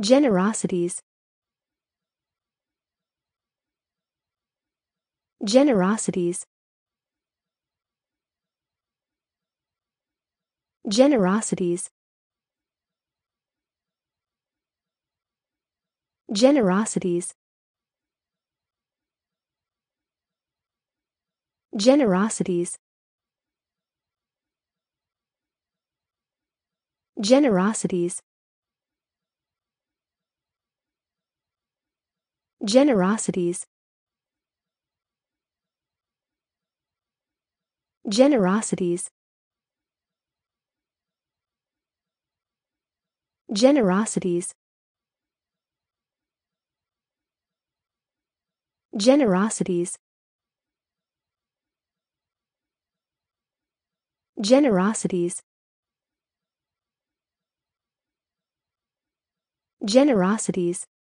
Generosities Generosities Generosities Generosities Generosities Generosities Generosities Generosities Generosities Generosities Generosities Generosities